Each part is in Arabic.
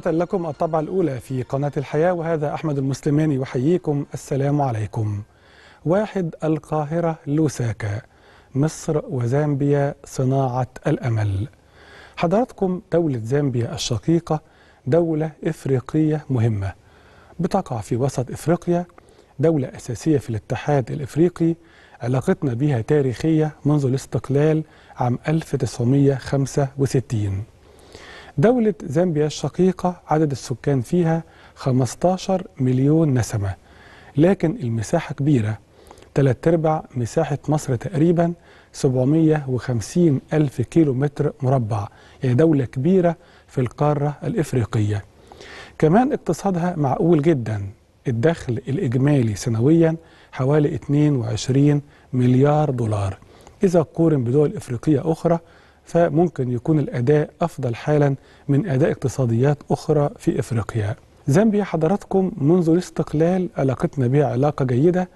تحية لكم الطبعة الأولى في قناة الحياة وهذا أحمد المسلماني يحييكم السلام عليكم واحد القاهرة لوساكا مصر وزامبيا صناعة الأمل حضراتكم دولة زامبيا الشقيقة دولة إفريقية مهمة بتقع في وسط إفريقيا دولة أساسية في الاتحاد الإفريقي علاقتنا بها تاريخية منذ الاستقلال عام 1965 دولة زامبيا الشقيقة عدد السكان فيها 15 مليون نسمة لكن المساحة كبيرة ثلاث أرباع مساحة مصر تقريبا 750 ألف كيلو متر مربع يعني دولة كبيرة في القارة الإفريقية كمان اقتصادها معقول جدا الدخل الإجمالي سنويا حوالي 22 مليار دولار إذا قورن بدول إفريقية أخرى فممكن يكون الأداء أفضل حالا من أداء اقتصاديات أخرى في إفريقيا زامبيا حضراتكم منذ الاستقلال علاقتنا بها علاقة جيدة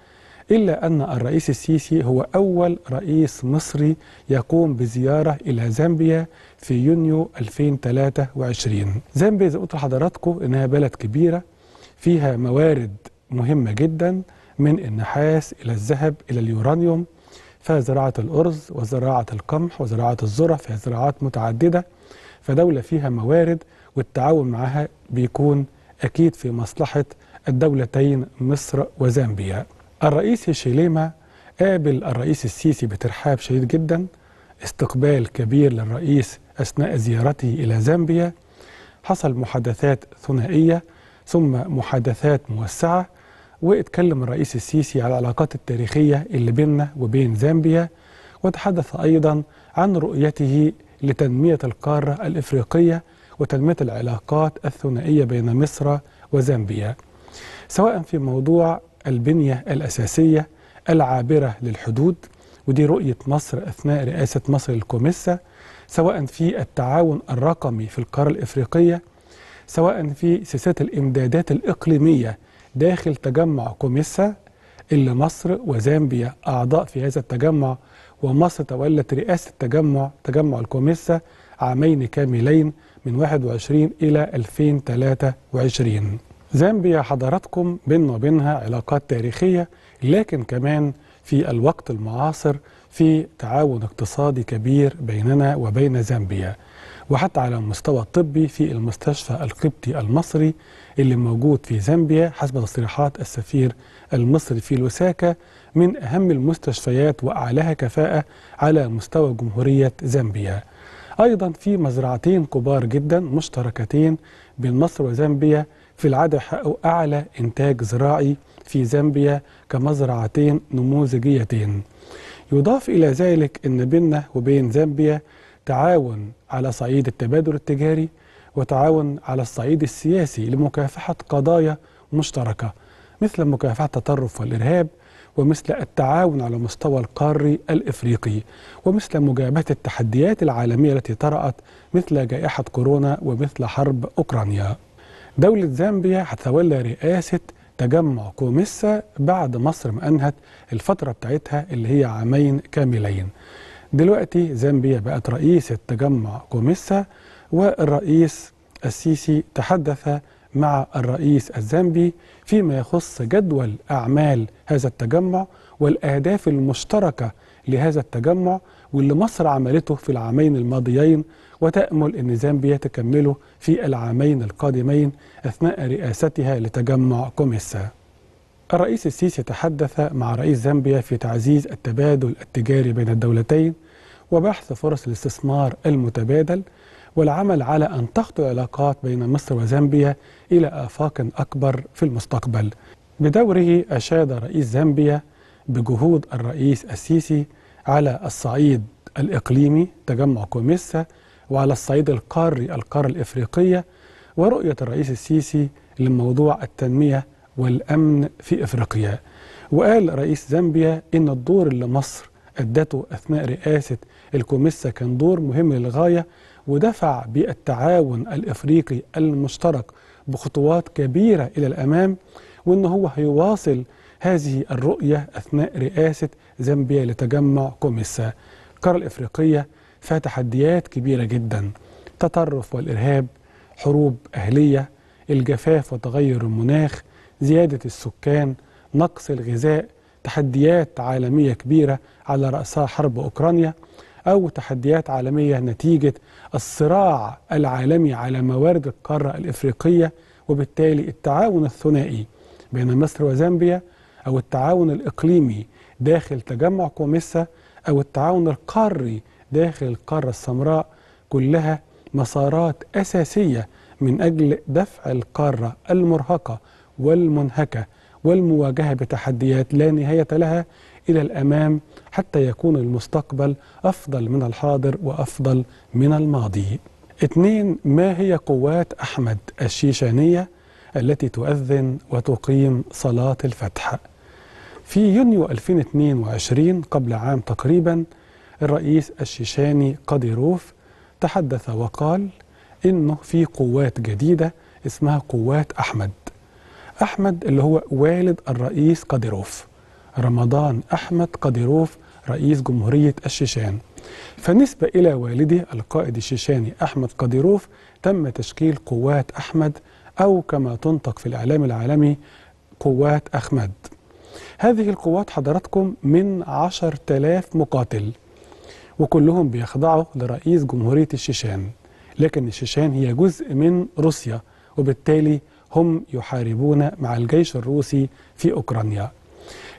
إلا أن الرئيس السيسي هو أول رئيس مصري يقوم بزيارة إلى زامبيا في يونيو 2023 زامبيا زي قلت لحضراتكم إنها بلد كبيرة فيها موارد مهمة جدا من النحاس إلى الذهب إلى اليورانيوم فزراعة الأرز وزراعة القمح وزراعة الذرة فيها زراعات متعددة فدولة فيها موارد والتعاون معها بيكون أكيد في مصلحة الدولتين مصر وزامبيا الرئيس شيليما قابل الرئيس السيسي بترحاب شديد جدا استقبال كبير للرئيس أثناء زيارته إلى زامبيا حصل محادثات ثنائية ثم محادثات موسعة واتكلم الرئيس السيسي على العلاقات التاريخية اللي بيننا وبين زامبيا وتحدث أيضا عن رؤيته لتنمية القارة الإفريقية وتنمية العلاقات الثنائية بين مصر وزامبيا سواء في موضوع البنية الأساسية العابرة للحدود ودي رؤية مصر أثناء رئاسة مصر الكوميسا سواء في التعاون الرقمي في القارة الإفريقية سواء في سلسلة الإمدادات الإقليمية داخل تجمع كوميسا اللي مصر وزامبيا أعضاء في هذا التجمع ومصر تولت رئاسة التجمع تجمع الكوميسا عامين كاملين من 21 إلى 2023 زامبيا حضراتكم بيننا وبينها علاقات تاريخية لكن كمان في الوقت المعاصر في تعاون اقتصادي كبير بيننا وبين زامبيا وحتى على المستوى الطبي في المستشفى القبطي المصري اللي موجود في زامبيا حسب تصريحات السفير المصري في لوساكا من أهم المستشفيات وأعلاها كفاءة على مستوى جمهورية زامبيا أيضا في مزرعتين كبار جدا مشتركتين بين مصر وزامبيا في العادة حققوا أعلى إنتاج زراعي في زامبيا كمزرعتين نموذجيتين يضاف إلى ذلك أن بيننا وبين زامبيا تعاون على صعيد التبادل التجاري وتعاون على الصعيد السياسي لمكافحة قضايا مشتركة مثل مكافحة التطرف والإرهاب ومثل التعاون على مستوى القاري الإفريقي ومثل مجابهة التحديات العالمية التي طرأت مثل جائحة كورونا ومثل حرب أوكرانيا دولة زامبيا هتتولى رئاسة تجمع كوميسا بعد مصر ما أنهت الفترة بتاعتها اللي هي عامين كاملين دلوقتي زامبيا بقت رئيس التجمع كوميسا والرئيس السيسي تحدث مع الرئيس الزامبي فيما يخص جدول أعمال هذا التجمع والأهداف المشتركة لهذا التجمع واللي مصر عملته في العامين الماضيين وتأمل أن زامبيا تكمله في العامين القادمين أثناء رئاستها لتجمع كوميسا الرئيس السيسي تحدث مع رئيس زامبيا في تعزيز التبادل التجاري بين الدولتين وبحث فرص الاستثمار المتبادل والعمل على أن تخطو العلاقات بين مصر وزامبيا إلى آفاق أكبر في المستقبل بدوره أشاد رئيس زامبيا بجهود الرئيس السيسي على الصعيد الإقليمي تجمع كوميسا وعلى الصعيد القاري القارة الإفريقية ورؤية الرئيس السيسي لموضوع التنمية والأمن في إفريقيا وقال رئيس زامبيا إن الدور اللي مصر أدته أثناء رئاسة الكوميسا كان دور مهم للغاية ودفع بالتعاون الإفريقي المشترك بخطوات كبيرة إلى الأمام وإن هو هيواصل هذه الرؤية أثناء رئاسة زامبيا لتجمع كوميسا القارة الإفريقية فيها تحديات كبيرة جدا تطرف والإرهاب حروب أهلية الجفاف وتغير المناخ زيادة السكان نقص الغذاء تحديات عالمية كبيرة على رأسها حرب أوكرانيا أو تحديات عالمية نتيجة الصراع العالمي على موارد القارة الإفريقية وبالتالي التعاون الثنائي بين مصر وزامبيا أو التعاون الإقليمي داخل تجمع كوميسا أو التعاون القاري داخل القارة السمراء كلها مسارات أساسية من أجل دفع القارة المرهقة والمنهكة والمواجهة بتحديات لا نهاية لها إلى الأمام حتى يكون المستقبل أفضل من الحاضر وأفضل من الماضي اثنين ما هي قوات أحمد الشيشانية التي تؤذن وتقيم صلاة الفتح في يونيو 2022 قبل عام تقريبا الرئيس الشيشاني قديروف تحدث وقال إنه في قوات جديدة اسمها قوات أحمد أحمد اللي هو والد الرئيس قديروف رمضان أحمد قديروف رئيس جمهورية الشيشان فنسبة إلى والده القائد الشيشاني أحمد قديروف تم تشكيل قوات أحمد أو كما تنطق في الإعلام العالمي قوات أحمد هذه القوات حضراتكم من عشر تلاف مقاتل وكلهم بيخضعوا لرئيس جمهورية الشيشان لكن الشيشان هي جزء من روسيا وبالتالي هم يحاربون مع الجيش الروسي في أوكرانيا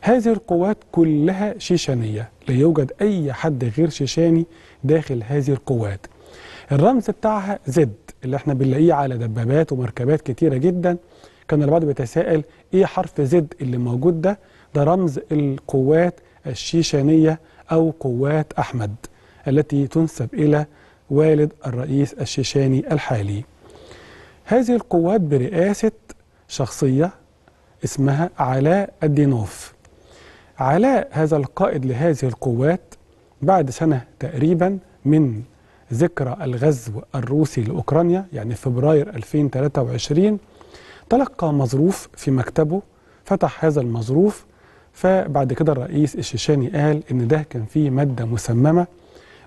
هذه القوات كلها شيشانية لا يوجد أي حد غير شيشاني داخل هذه القوات الرمز بتاعها زد اللي احنا بنلاقيه على دبابات ومركبات كتيرة جدا كان البعض بيتساءل ايه حرف زد اللي موجود ده ده رمز القوات الشيشانية أو قوات أحمد التي تنسب إلى والد الرئيس الشيشاني الحالي هذه القوات برئاسة شخصية اسمها علاء الدينوف علاء هذا القائد لهذه القوات بعد سنة تقريبا من ذكرى الغزو الروسي لأوكرانيا يعني فبراير 2023 تلقى مظروف في مكتبه فتح هذا المظروف فبعد كده الرئيس الشيشاني قال إن ده كان فيه مادة مسممة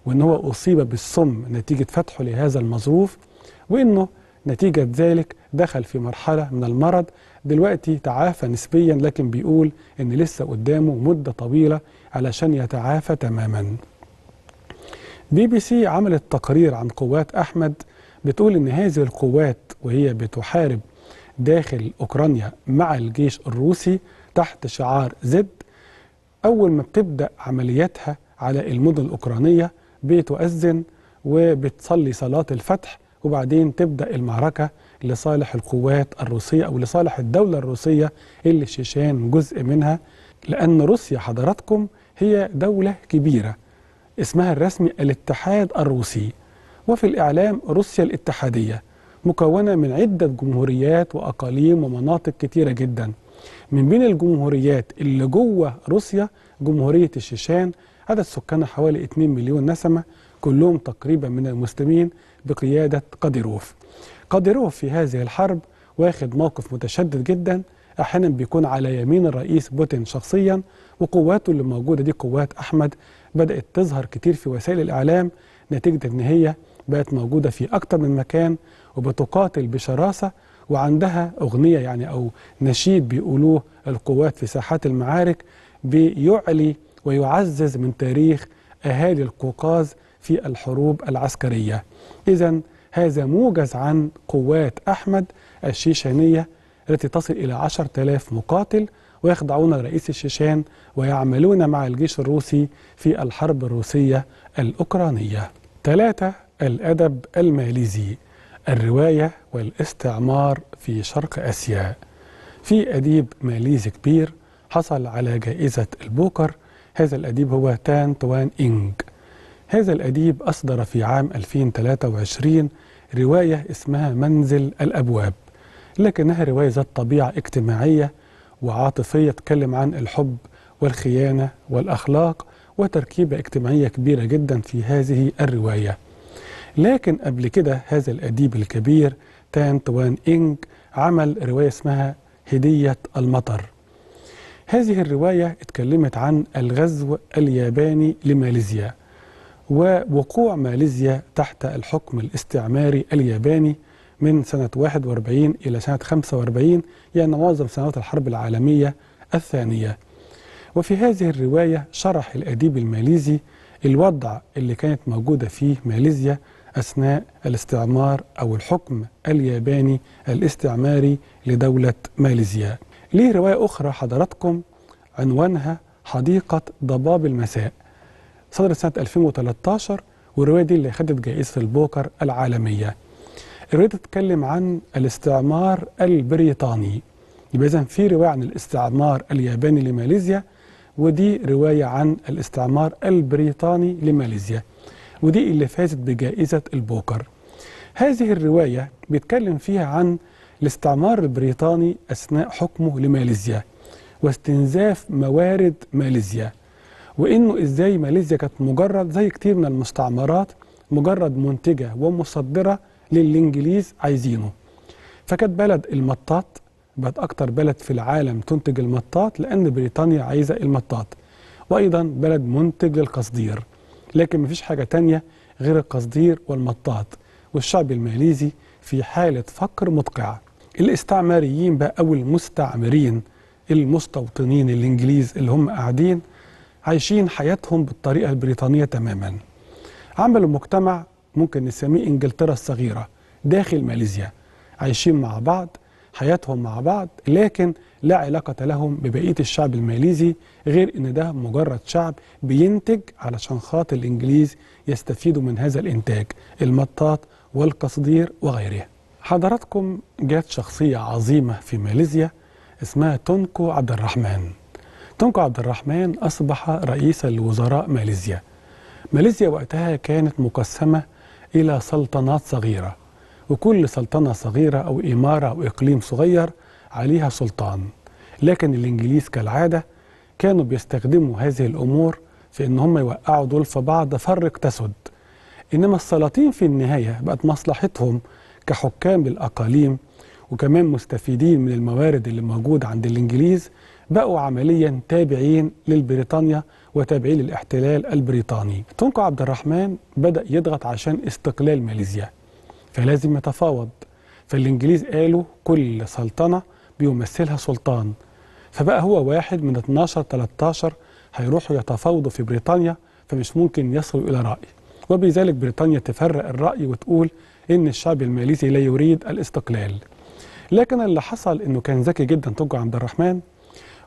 وإن هو أصيب بالسم نتيجة فتحه لهذا المظروف وإنه نتيجة ذلك دخل في مرحلة من المرض دلوقتي تعافى نسبيا لكن بيقول ان لسه قدامه مدة طويلة علشان يتعافى تماما بي بي سي عملت تقرير عن قوات أحمد بتقول ان هذه القوات وهي بتحارب داخل أوكرانيا مع الجيش الروسي تحت شعار زد أول ما بتبدأ عملياتها على المدن الأوكرانية بتؤذن وبتصلي صلاة الفتح وبعدين تبدأ المعركة لصالح القوات الروسية أو لصالح الدولة الروسية اللي الشيشان جزء منها لأن روسيا حضراتكم هي دولة كبيرة اسمها الرسمي الاتحاد الروسي وفي الإعلام روسيا الاتحادية مكونة من عدة جمهوريات وأقاليم ومناطق كتيرة جدا من بين الجمهوريات اللي جوه روسيا جمهورية الشيشان عدد سكانها حوالي 2 مليون نسمة كلهم تقريبا من المسلمين بقيادة قديروف قديروف في هذه الحرب واخد موقف متشدد جدا أحيانا بيكون على يمين الرئيس بوتين شخصيا وقواته اللي موجودة دي قوات أحمد بدأت تظهر كتير في وسائل الإعلام نتيجة أن هي بقت موجودة في أكتر من مكان وبتقاتل بشراسة وعندها أغنية يعني أو نشيد بيقولوه القوات في ساحات المعارك بيعلي ويعزز من تاريخ أهالي القوقاز في الحروب العسكرية إذا هذا موجز عن قوات أحمد الشيشانية التي تصل إلى 10000 مقاتل ويخضعون لرئيس الشيشان ويعملون مع الجيش الروسي في الحرب الروسية الأوكرانية ثلاثة الأدب الماليزي الرواية والاستعمار في شرق آسيا في أديب ماليزي كبير حصل على جائزة البوكر هذا الأديب هو تان توان إنج هذا الأديب أصدر في عام 2023 رواية اسمها منزل الأبواب لكنها رواية ذات طبيعة اجتماعية وعاطفية تكلم عن الحب والخيانة والأخلاق وتركيبة اجتماعية كبيرة جدا في هذه الرواية لكن قبل كده هذا الأديب الكبير تان توان إنج عمل رواية اسمها هدية المطر هذه الرواية اتكلمت عن الغزو الياباني لماليزيا ووقوع ماليزيا تحت الحكم الاستعماري الياباني من سنة 41 إلى سنة 45 يعني معظم سنوات الحرب العالمية الثانية وفي هذه الرواية شرح الأديب الماليزي الوضع اللي كانت موجودة فيه ماليزيا أثناء الاستعمار أو الحكم الياباني الاستعماري لدولة ماليزيا ليه رواية أخرى حضراتكم عنوانها حديقة ضباب المساء صدرت سنة 2013 والرواية دي اللي خدت جائزة البوكر العالمية الرواية تتكلم عن الاستعمار البريطاني يبقى إذا في رواية عن الاستعمار الياباني لماليزيا ودي رواية عن الاستعمار البريطاني لماليزيا ودي اللي فازت بجائزة البوكر هذه الرواية بيتكلم فيها عن الاستعمار البريطاني أثناء حكمه لماليزيا واستنزاف موارد ماليزيا وانه ازاي ماليزيا كانت مجرد زي كتير من المستعمرات مجرد منتجه ومصدره للانجليز عايزينه فكانت بلد المطاط بقت اكتر بلد في العالم تنتج المطاط لان بريطانيا عايزه المطاط وايضا بلد منتج للقصدير لكن مفيش حاجه تانية غير القصدير والمطاط والشعب الماليزي في حاله فقر مدقعه الاستعماريين بقى او المستعمرين المستوطنين الانجليز اللي هم قاعدين عايشين حياتهم بالطريقة البريطانية تماما عملوا مجتمع ممكن نسميه إنجلترا الصغيرة داخل ماليزيا عايشين مع بعض حياتهم مع بعض لكن لا علاقة لهم ببقية الشعب الماليزي غير أن ده مجرد شعب بينتج علشان خاطر الإنجليز يستفيدوا من هذا الإنتاج المطاط والقصدير وغيرها حضراتكم جات شخصية عظيمة في ماليزيا اسمها تونكو عبد الرحمن تنكو عبد الرحمن أصبح رئيس الوزراء ماليزيا ماليزيا وقتها كانت مقسمة إلى سلطنات صغيرة وكل سلطنة صغيرة أو إمارة أو إقليم صغير عليها سلطان لكن الإنجليز كالعادة كانوا بيستخدموا هذه الأمور في إن هم يوقعوا دول في بعض فرق تسد إنما السلاطين في النهاية بقت مصلحتهم كحكام الأقاليم وكمان مستفيدين من الموارد اللي موجودة عند الإنجليز بقوا عمليا تابعين للبريطانيا وتابعين للاحتلال البريطاني تونكو عبد الرحمن بدأ يضغط عشان استقلال ماليزيا فلازم يتفاوض فالإنجليز قالوا كل سلطنة بيمثلها سلطان فبقى هو واحد من 12 13 هيروحوا يتفاوضوا في بريطانيا فمش ممكن يصلوا إلى رأي وبذلك بريطانيا تفرق الرأي وتقول إن الشعب الماليزي لا يريد الاستقلال لكن اللي حصل إنه كان ذكي جدا تونكو عبد الرحمن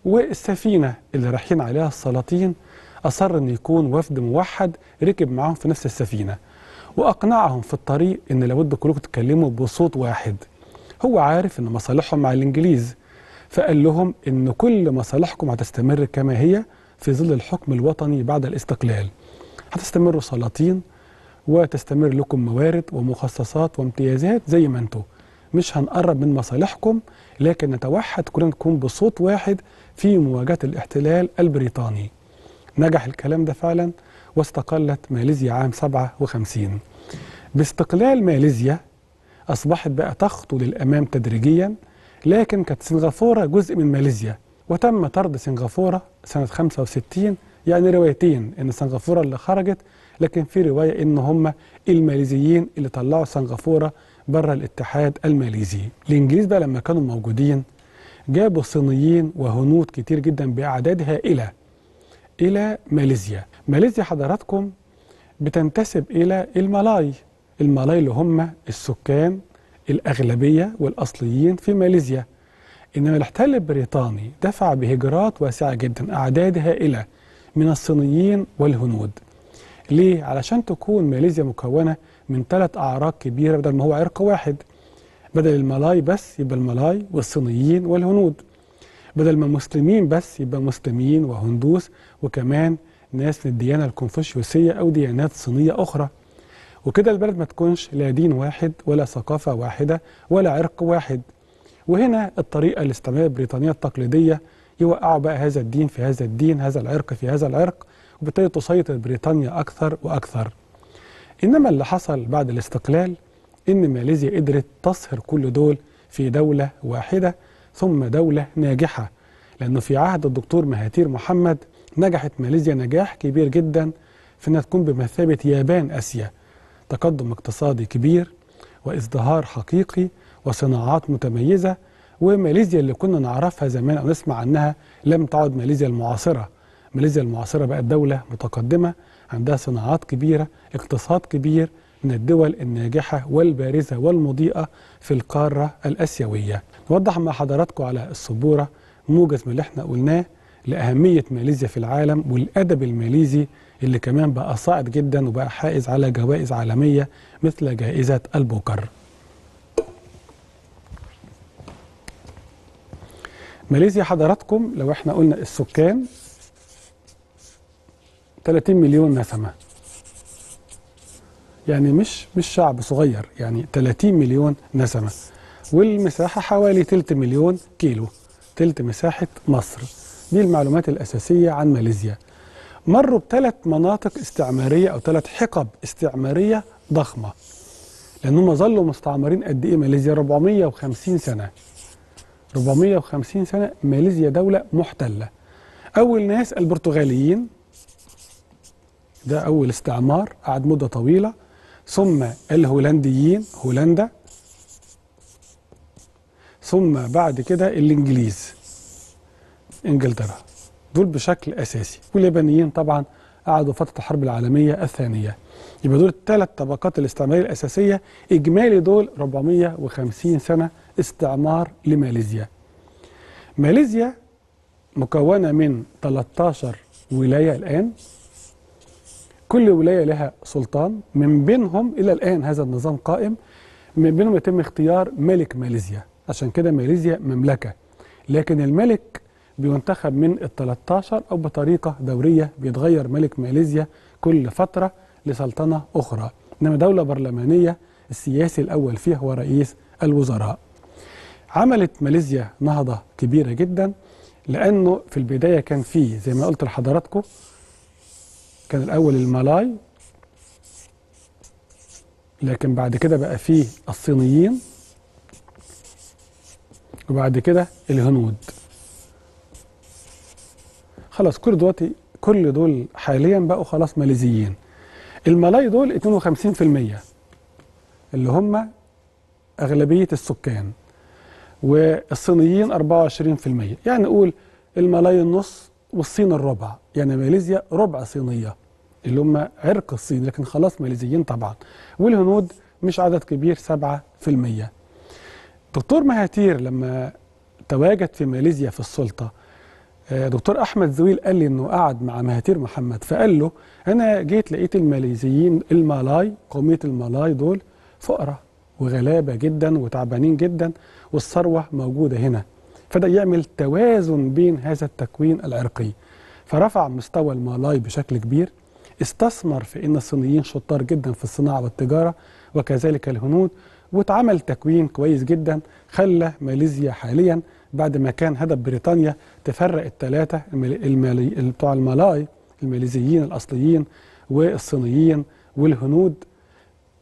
والسفينة اللي رايحين عليها السلاطين أصر أن يكون وفد موحد ركب معاهم في نفس السفينة وأقنعهم في الطريق أن لابد كلكم تتكلموا بصوت واحد هو عارف أن مصالحهم مع الإنجليز فقال لهم أن كل مصالحكم هتستمر كما هي في ظل الحكم الوطني بعد الاستقلال هتستمروا سلاطين وتستمر لكم موارد ومخصصات وامتيازات زي ما انتم مش هنقرب من مصالحكم لكن نتوحد كلنا نكون بصوت واحد في مواجهة الاحتلال البريطاني نجح الكلام ده فعلا واستقلت ماليزيا عام 57 باستقلال ماليزيا أصبحت بقى تخطو للأمام تدريجيا لكن كانت سنغافورة جزء من ماليزيا وتم طرد سنغافورة سنة 65 يعني روايتين إن سنغافورة اللي خرجت لكن في رواية إن هم الماليزيين اللي طلعوا سنغافورة بره الاتحاد الماليزي الإنجليز بقى لما كانوا موجودين جابوا صينيين وهنود كتير جدا بأعداد هائلة إلى ماليزيا ماليزيا حضراتكم بتنتسب إلى الملاي الملاي اللي هم السكان الأغلبية والأصليين في ماليزيا إنما الاحتلال البريطاني دفع بهجرات واسعة جدا أعداد هائلة من الصينيين والهنود ليه؟ علشان تكون ماليزيا مكونة من ثلاث أعراق كبيرة بدل ما هو عرق واحد بدل الملاي بس يبقى الملاي والصينيين والهنود بدل ما مسلمين بس يبقى مسلمين وهندوس وكمان ناس من الديانة الكونفوشيوسية أو ديانات صينية أخرى وكده البلد ما تكونش لا دين واحد ولا ثقافة واحدة ولا عرق واحد وهنا الطريقة الاستعمارية البريطانية التقليدية يوقعوا بقى هذا الدين في هذا الدين هذا العرق في هذا العرق وبالتالي تسيطر بريطانيا أكثر وأكثر إنما اللي حصل بعد الاستقلال إن ماليزيا قدرت تصهر كل دول في دولة واحدة ثم دولة ناجحة لأنه في عهد الدكتور مهاتير محمد نجحت ماليزيا نجاح كبير جدا في أنها تكون بمثابة يابان آسيا تقدم اقتصادي كبير وازدهار حقيقي وصناعات متميزة وماليزيا اللي كنا نعرفها زمان أو نسمع عنها لم تعد ماليزيا المعاصرة ماليزيا المعاصرة بقت دولة متقدمة عندها صناعات كبيرة اقتصاد كبير من الدول الناجحة والبارزة والمضيئة في القارة الأسيوية نوضح مع حضراتكم على السبورة موجز من اللي احنا قلناه لأهمية ماليزيا في العالم والأدب الماليزي اللي كمان بقى صاعد جدا وبقى حائز على جوائز عالمية مثل جائزة البوكر ماليزيا حضراتكم لو احنا قلنا السكان 30 مليون نسمه يعني مش مش شعب صغير يعني 30 مليون نسمه والمساحه حوالي تلت مليون كيلو تلت مساحه مصر دي المعلومات الاساسيه عن ماليزيا مروا بثلاث مناطق استعماريه او ثلاث حقب استعماريه ضخمه لان هم ظلوا مستعمرين قد ايه ماليزيا 450 سنه 450 سنه ماليزيا دوله محتله اول ناس البرتغاليين ده اول استعمار قعد مده طويله ثم الهولنديين هولندا ثم بعد كده الانجليز انجلترا دول بشكل اساسي واليابانيين طبعا قعدوا فتره الحرب العالميه الثانيه يبقى دول الثلاث طبقات الاستعماريه الاساسيه اجمالي دول 450 سنه استعمار لماليزيا ماليزيا مكونه من 13 ولايه الان كل ولاية لها سلطان من بينهم إلى الآن هذا النظام قائم من بينهم يتم اختيار ملك ماليزيا عشان كده ماليزيا مملكة لكن الملك بينتخب من ال 13 أو بطريقة دورية بيتغير ملك ماليزيا كل فترة لسلطنة أخرى إنما دولة برلمانية السياسي الأول فيها هو رئيس الوزراء عملت ماليزيا نهضة كبيرة جدا لأنه في البداية كان فيه زي ما قلت لحضراتكم كان الأول المالاي لكن بعد كده بقى فيه الصينيين وبعد كده الهنود خلاص كل دلوقتي كل دول حاليا بقوا خلاص ماليزيين الملاي دول 52% اللي هم أغلبية السكان والصينيين 24% يعني نقول الملاي النص والصين الربع يعني ماليزيا ربع صينية اللي هم عرق الصين لكن خلاص ماليزيين طبعا والهنود مش عدد كبير 7% دكتور مهاتير لما تواجد في ماليزيا في السلطة آه، دكتور أحمد زويل قال لي أنه قعد مع مهاتير محمد فقال له أنا جيت لقيت الماليزيين المالاي قومية المالاي دول فقراء وغلابة جدا وتعبانين جدا والثروة موجودة هنا فده يعمل توازن بين هذا التكوين العرقي فرفع مستوى المالاي بشكل كبير استثمر في ان الصينيين شطار جدا في الصناعه والتجاره وكذلك الهنود واتعمل تكوين كويس جدا خلى ماليزيا حاليا بعد ما كان هدف بريطانيا تفرق الثلاثه المالي بتوع الملاي الماليزيين الاصليين والصينيين والهنود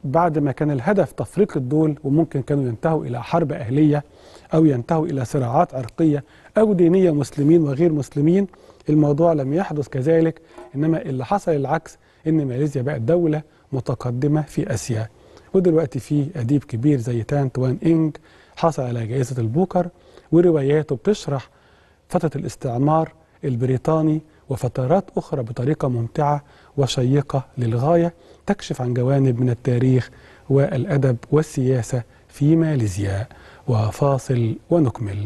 بعد ما كان الهدف تفريق الدول وممكن كانوا ينتهوا الى حرب اهليه او ينتهوا الى صراعات عرقيه او دينيه مسلمين وغير مسلمين الموضوع لم يحدث كذلك إنما اللي حصل العكس إن ماليزيا بقت دولة متقدمة في آسيا ودلوقتي في أديب كبير زي تان توان إنج حصل على جائزة البوكر ورواياته بتشرح فترة الاستعمار البريطاني وفترات أخرى بطريقة ممتعة وشيقة للغاية تكشف عن جوانب من التاريخ والأدب والسياسة في ماليزيا وفاصل ونكمل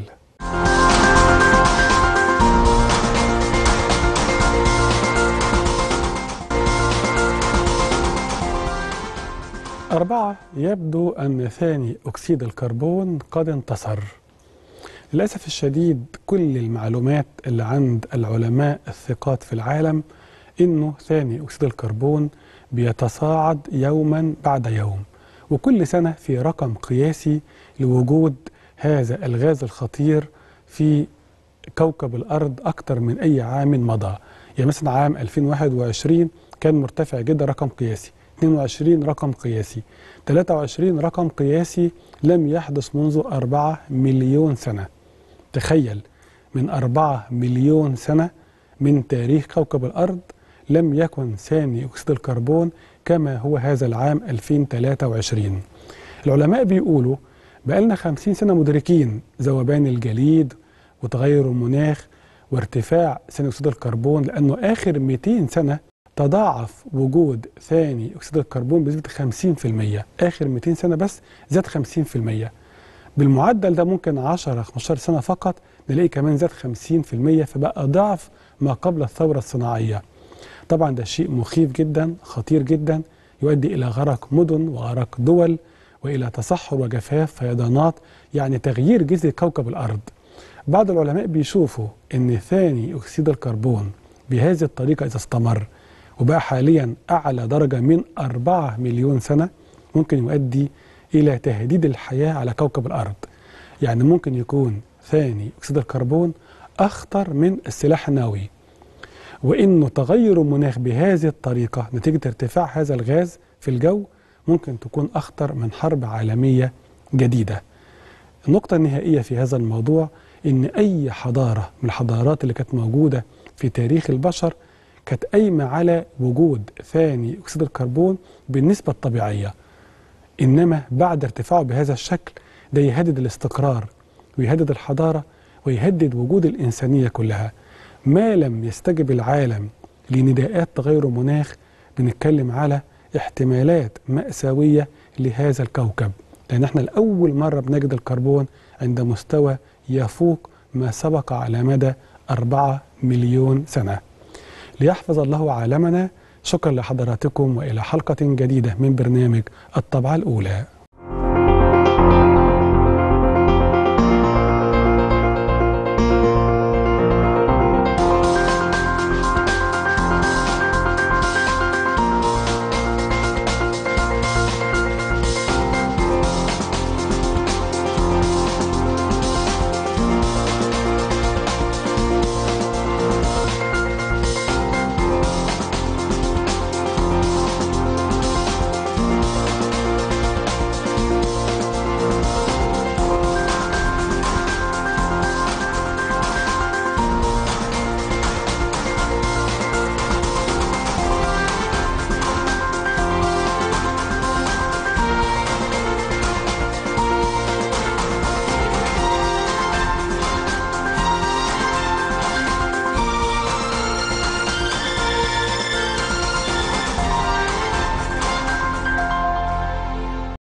أربعة يبدو أن ثاني أكسيد الكربون قد انتصر للأسف الشديد كل المعلومات اللي عند العلماء الثقات في العالم إنه ثاني أكسيد الكربون بيتصاعد يوما بعد يوم وكل سنة في رقم قياسي لوجود هذا الغاز الخطير في كوكب الأرض أكثر من أي عام مضى يعني مثلا عام 2021 كان مرتفع جدا رقم قياسي 22 رقم قياسي 23 رقم قياسي لم يحدث منذ 4 مليون سنة تخيل من 4 مليون سنة من تاريخ كوكب الأرض لم يكن ثاني أكسيد الكربون كما هو هذا العام 2023 العلماء بيقولوا بقالنا 50 سنة مدركين ذوبان الجليد وتغير المناخ وارتفاع ثاني أكسيد الكربون لأنه آخر 200 سنة تضاعف وجود ثاني اكسيد الكربون بنسبه 50% اخر 200 سنه بس زاد 50% بالمعدل ده ممكن 10 15 سنه فقط نلاقي كمان زاد 50% فبقى ضعف ما قبل الثوره الصناعيه. طبعا ده شيء مخيف جدا خطير جدا يؤدي الى غرق مدن وغرق دول والى تصحر وجفاف فيضانات يعني تغيير جذر كوكب الارض. بعض العلماء بيشوفوا ان ثاني اكسيد الكربون بهذه الطريقه اذا استمر وبقى حاليا أعلى درجة من 4 مليون سنة ممكن يؤدي إلى تهديد الحياة على كوكب الأرض يعني ممكن يكون ثاني أكسيد الكربون أخطر من السلاح النووي وإنه تغير المناخ بهذه الطريقة نتيجة ارتفاع هذا الغاز في الجو ممكن تكون أخطر من حرب عالمية جديدة النقطة النهائية في هذا الموضوع إن أي حضارة من الحضارات اللي كانت موجودة في تاريخ البشر كانت قايمة على وجود ثاني أكسيد الكربون بالنسبة الطبيعية إنما بعد ارتفاعه بهذا الشكل ده يهدد الاستقرار ويهدد الحضارة ويهدد وجود الإنسانية كلها ما لم يستجب العالم لنداءات تغير المناخ بنتكلم على احتمالات مأساوية لهذا الكوكب لأن احنا لأول مرة بنجد الكربون عند مستوى يفوق ما سبق على مدى 4 مليون سنة ليحفظ الله عالمنا شكرا لحضراتكم والى حلقه جديده من برنامج الطبعه الاولى